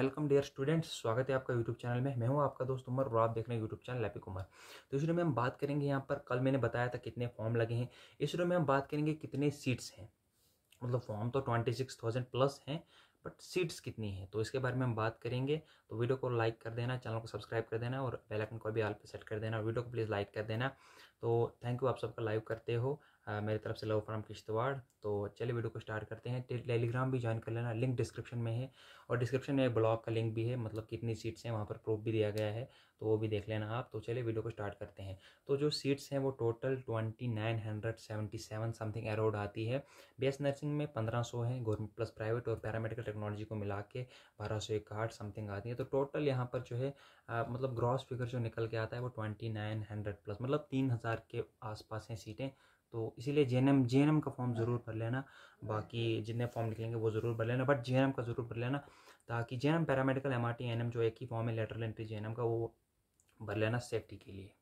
welcome dear students स्वागत है आपका यूट्यूब चैनल में मैं हूं आपका दोस्त उमर और आप देख रहे हैं यूट्यूब चैनल लैपी कुमार तो इस वीडियो में हम बात करेंगे यहाँ पर कल मैंने बताया था कितने फॉर्म लगे हैं इस वीडियो में हम बात करेंगे कितने सीट्स हैं मतलब फॉर्म तो ट्वेंटी सिक्स थाउजेंड प्लस हैं बट सीट्स कितनी हैं तो इसके बारे में हम बात करेंगे तो वीडियो को लाइक कर देना चैनल को सब्सक्राइब कर देना और बेलाइकन को भी आल पर सेट कर देना वीडियो को प्लीज़ लाइक कर देना तो थैंक यू आप सबका लाइव करते हो आ, मेरे तरफ से लव फ्राम किश्तवाड़ तो चलिए वीडियो को स्टार्ट करते हैं टेलीग्राम भी ज्वाइन कर लेना लिंक डिस्क्रिप्शन में है और डिस्क्रिप्शन में ब्लॉग का लिंक भी है मतलब कितनी सीट्स हैं वहाँ पर प्रूफ भी दिया गया है तो वो भी देख लेना आप तो चलिए वीडियो को स्टार्ट करते हैं तो जो सीट्स हैं वो total twenty nine hundred seventy seven something around आती है बेस्ट नर्सिंग में पंद्रह सौ है गवर्नमेंट प्लस प्राइवेट और पैरामेडिकल टेक्नोलॉजी को मिला के बारह सौ इकहठ समथिंग आती है तो टोटल यहाँ पर जो है आ, मतलब ग्रॉस फिगर जो निकल के आता है वो ट्वेंटी नाइन हंड्रेड प्लस मतलब तीन हज़ार हज़ार के आसपास हैं सीटें तो इसीलिए जे एन एम का फॉर्म ज़रूर भर लेना बाकी जितने फॉर्म निकलेंगे वो ज़रूर भर लेना बट जे का ज़रूर भर लेना ताकि J N paramedical M R T N M जो एक ही फॉर्म है lateral entry J N M का वो भर लेना सेफ्टी के लिए